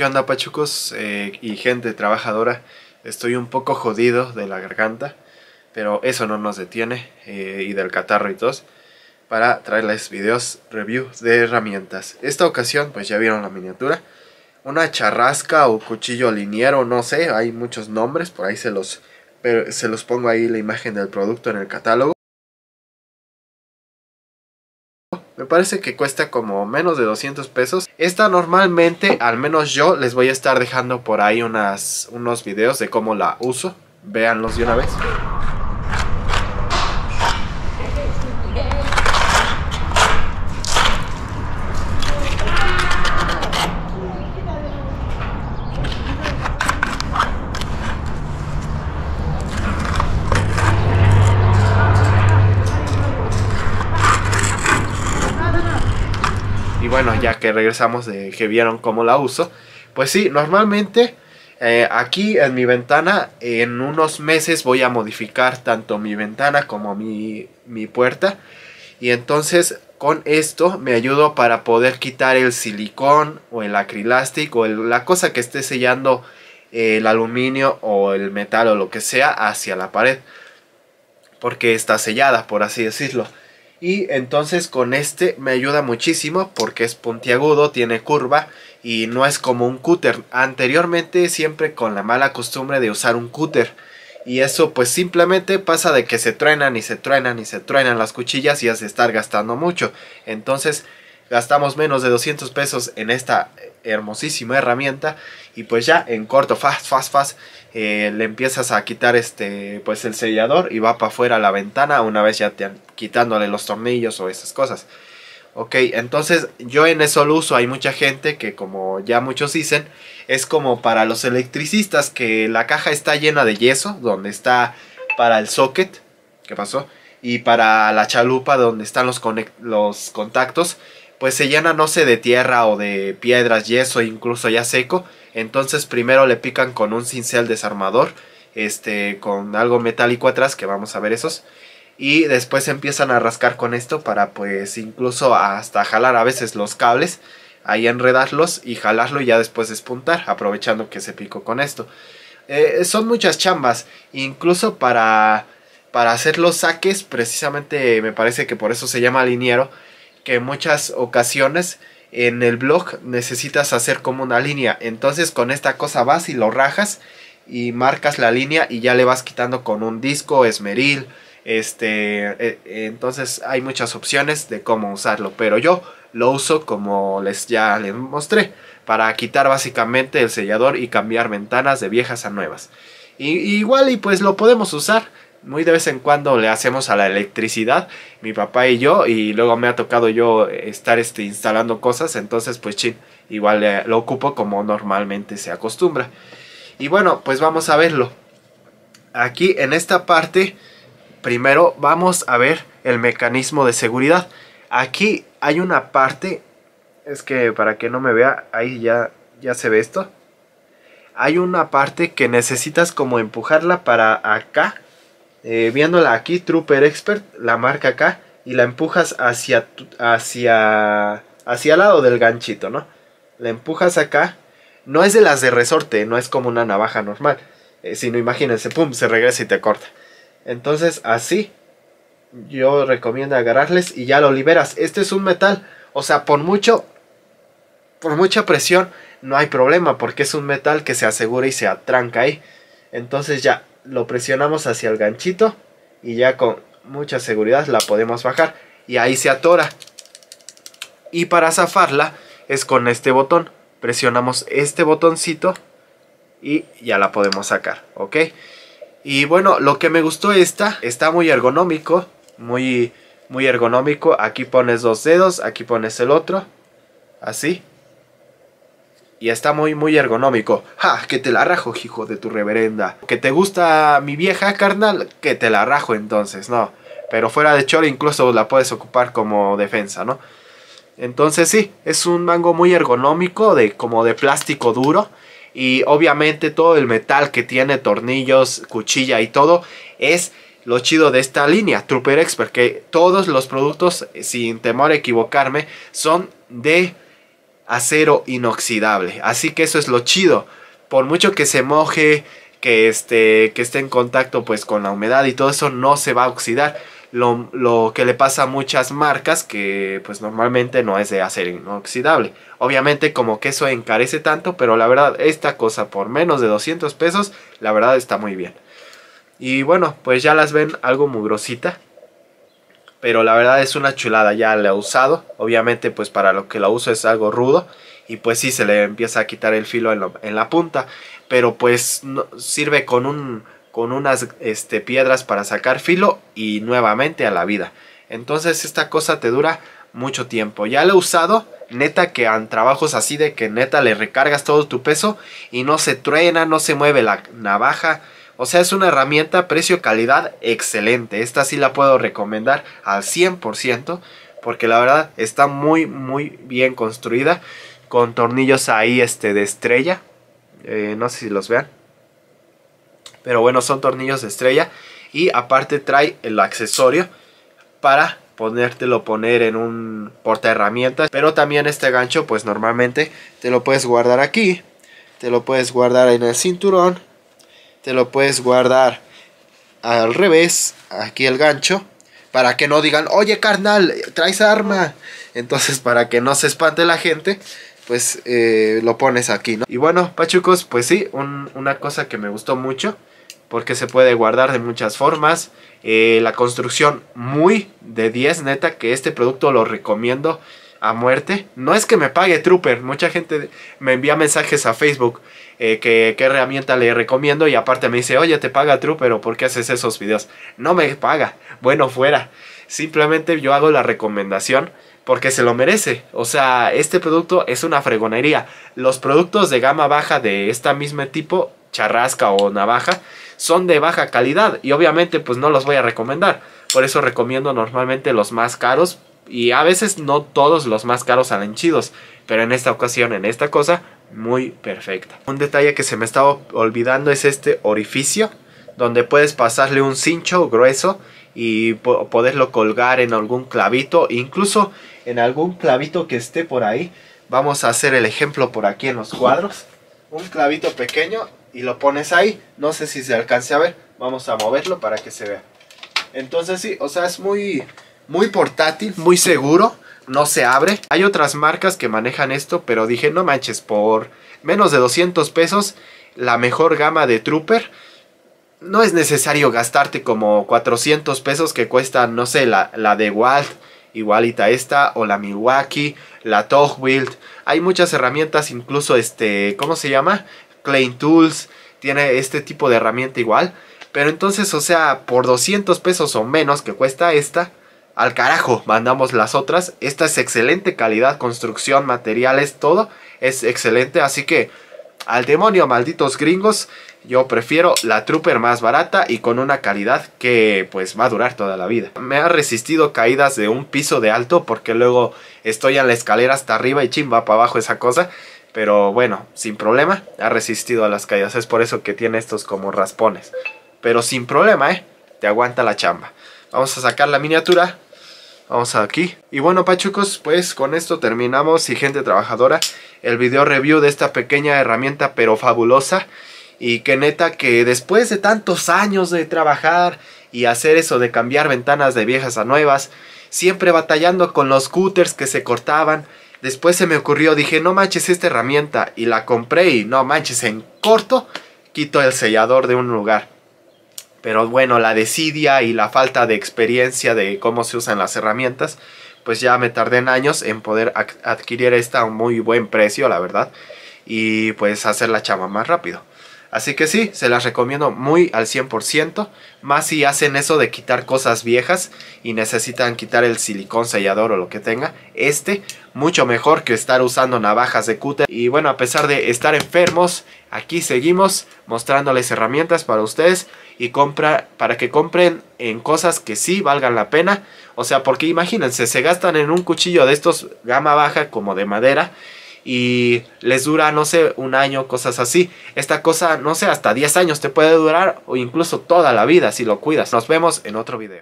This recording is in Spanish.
¿Qué onda, pachucos eh, y gente trabajadora? Estoy un poco jodido de la garganta, pero eso no nos detiene, eh, y del catarro y tos, para traerles videos review de herramientas. Esta ocasión, pues ya vieron la miniatura, una charrasca o cuchillo liniero, no sé, hay muchos nombres, por ahí se los, pero se los pongo ahí la imagen del producto en el catálogo. Me parece que cuesta como menos de 200 pesos. Esta normalmente, al menos yo, les voy a estar dejando por ahí unas, unos videos de cómo la uso. Véanlos de una vez. Y bueno, ya que regresamos de que vieron cómo la uso, pues sí, normalmente eh, aquí en mi ventana, en unos meses voy a modificar tanto mi ventana como mi, puerta. Y entonces con esto me ayudo para poder quitar el silicón o el acrilástico o la cosa que esté sellando el aluminio o el metal o lo que sea hacia la pared porque está sellada por así decirlo y entonces con este me ayuda muchísimo porque es puntiagudo, tiene curva y no es como un cúter. Anteriormente siempre con la mala costumbre de usar un cúter. Y eso pues simplemente pasa de que se truenan y se truenan y se truenan las cuchillas y hace estar gastando mucho. Entonces gastamos menos de 200 pesos en esta hermosísima herramienta y pues ya en corto, fast, fast, fast, eh, le empiezas a quitar este, pues el sellador y va para afuera la ventana una vez ya te, quitándole los tornillos o esas cosas. Ok, entonces yo en eso lo uso, hay mucha gente que como ya muchos dicen, es como para los electricistas que la caja está llena de yeso, donde está para el socket, ¿qué pasó? Y para la chalupa donde están los, los contactos, pues se llena no sé de tierra o de piedras, yeso, incluso ya seco. Entonces primero le pican con un cincel desarmador, este, con algo metálico atrás, que vamos a ver esos. Y después empiezan a rascar con esto para pues incluso hasta jalar a veces los cables, ahí enredarlos y jalarlo y ya después despuntar, aprovechando que se picó con esto. Eh, son muchas chambas, incluso para, para hacer los saques, precisamente me parece que por eso se llama liniero en muchas ocasiones en el blog necesitas hacer como una línea. Entonces con esta cosa vas y lo rajas y marcas la línea y ya le vas quitando con un disco, esmeril. Este, eh, eh, entonces hay muchas opciones de cómo usarlo, pero yo lo uso como les ya les mostré para quitar básicamente el sellador y cambiar ventanas de viejas a nuevas. igual y pues lo podemos usar muy de vez en cuando le hacemos a la electricidad, mi papá y yo, y luego me ha tocado yo estar este, instalando cosas, entonces pues chin, igual eh, lo ocupo como normalmente se acostumbra. Y bueno, pues vamos a verlo. Aquí en esta parte, primero vamos a ver el mecanismo de seguridad. Aquí hay una parte, es que para que no me vea, ahí ya, ya se ve esto. Hay una parte que necesitas como empujarla para acá eh, viéndola aquí, Trooper Expert, la marca acá y la empujas hacia, hacia, hacia el lado del ganchito, ¿no? La empujas acá. No es de las de resorte, no es como una navaja normal. Si eh, sino imagínense, pum, se regresa y te corta. Entonces, así, yo recomiendo agarrarles y ya lo liberas. Este es un metal, o sea, por mucho, por mucha presión, no hay problema, porque es un metal que se asegura y se atranca ahí. Entonces ya, lo presionamos hacia el ganchito y ya con mucha seguridad la podemos bajar y ahí se atora y para zafarla es con este botón presionamos este botoncito y ya la podemos sacar ok y bueno lo que me gustó esta está muy ergonómico muy muy ergonómico aquí pones dos dedos aquí pones el otro así y está muy, muy ergonómico. ¡Ja! Que te la rajo, hijo de tu reverenda. Que te gusta mi vieja, carnal, que te la rajo entonces, ¿no? Pero fuera de choro incluso la puedes ocupar como defensa, ¿no? Entonces sí, es un mango muy ergonómico, de, como de plástico duro. Y obviamente todo el metal que tiene, tornillos, cuchilla y todo, es lo chido de esta línea, Trooper Expert, que todos los productos, sin temor a equivocarme, son de acero inoxidable. Así que eso es lo chido. Por mucho que se moje, que esté, que esté en contacto pues con la humedad y todo eso, no se va a oxidar. Lo, que le pasa a muchas marcas que pues normalmente no es de acero inoxidable. Obviamente como que eso encarece tanto, pero la verdad esta cosa por menos de 200 pesos, la verdad está muy bien. Y bueno, pues ya las ven algo mugrosita, pero la verdad es una chulada, ya la he usado, obviamente pues para lo que la uso es algo rudo y pues sí se le empieza a quitar el filo en, la punta, pero pues sirve con, un, con unas este, piedras para sacar filo y nuevamente a la vida. Entonces esta cosa te dura mucho tiempo, ya la he usado, neta que han trabajos así de que neta le recargas todo tu peso y no se truena, no se mueve la navaja, o sea, es una herramienta precio-calidad excelente. Esta sí la puedo recomendar al 100% porque la verdad está muy, muy bien construida. Con tornillos ahí este, de estrella. Eh, no sé si los vean. Pero bueno, son tornillos de estrella. Y aparte trae el accesorio para ponértelo poner en un porta herramientas. Pero también este gancho pues normalmente te lo puedes guardar aquí. Te lo puedes guardar en el cinturón te lo puedes guardar al revés, aquí el gancho, para que no digan, oye carnal, traes arma. Entonces, para que no se espante la gente, pues eh, lo pones aquí, ¿no? Y bueno, pachucos, pues sí, una cosa que me gustó mucho, porque se puede guardar de muchas formas. Eh, la construcción muy de 10, neta, que este producto lo recomiendo a muerte. No es que me pague Trooper, mucha gente me envía mensajes a Facebook eh, que qué herramienta le recomiendo y aparte me dice, oye, te paga Trooper o porque haces esos videos. No me paga, bueno, fuera. Simplemente yo hago la recomendación porque se lo merece. O sea, este producto es una fregonería. Los productos de gama baja de esta misma tipo, charrasca o navaja, son de baja calidad y obviamente pues no los voy a recomendar. Por eso recomiendo normalmente los más caros y a veces no todos los más caros salen chidos, pero en esta ocasión, en esta cosa, muy perfecta. Un detalle que se me estaba olvidando es este orificio, donde puedes pasarle un cincho grueso y poderlo colgar en algún clavito, incluso en algún clavito que esté por ahí. Vamos a hacer el ejemplo por aquí en los cuadros. Un clavito pequeño y lo pones ahí. No sé si se alcance a ver. Vamos a moverlo para que se vea. Entonces sí, o sea, es muy muy portátil, muy seguro, no se abre. Hay otras marcas que manejan esto, pero dije, no manches, por menos de 200 pesos, la mejor gama de Trooper. No es necesario gastarte como 400 pesos que cuesta, no sé, la, la de Walt, igualita esta, o la Milwaukee, la Togwild. Hay muchas herramientas, incluso este, ¿cómo se llama? Clean Tools tiene este tipo de herramienta igual. Pero entonces, o sea, por 200 pesos o menos que cuesta esta, al carajo, mandamos las otras. Esta es excelente calidad, construcción, materiales, todo es excelente. Así que al demonio, malditos gringos. Yo prefiero la Trooper más barata y con una calidad que pues va a durar toda la vida. Me ha resistido caídas de un piso de alto porque luego estoy en la escalera hasta arriba y chimba para abajo esa cosa. Pero bueno, sin problema, ha resistido a las caídas. Es por eso que tiene estos como raspones. Pero sin problema, ¿eh? Te aguanta la chamba. Vamos a sacar la miniatura Vamos aquí. Y bueno pachucos, pues con esto terminamos y gente trabajadora, el video review de esta pequeña herramienta pero fabulosa. Y que neta que después de tantos años de trabajar y hacer eso de cambiar ventanas de viejas a nuevas, siempre batallando con los cutters que se cortaban, después se me ocurrió, dije no manches esta herramienta y la compré y no manches en corto quito el sellador de un lugar. Pero bueno, la desidia y la falta de experiencia de cómo se usan las herramientas, pues ya me tardé en años en poder adquirir esta a un muy buen precio, la verdad, y pues hacer la chama más rápido. Así que sí, se las recomiendo muy al 100%, más si hacen eso de quitar cosas viejas y necesitan quitar el silicón sellador o lo que tenga, este mucho mejor que estar usando navajas de cúter. Y bueno, a pesar de estar enfermos, aquí seguimos mostrándoles herramientas para ustedes y compra, para que compren en cosas que sí valgan la pena. O sea, porque imagínense, se gastan en un cuchillo de estos gama baja como de madera y les dura, no sé, un año, cosas así. Esta cosa, no sé, hasta 10 años te puede durar o incluso toda la vida si lo cuidas. Nos vemos en otro video.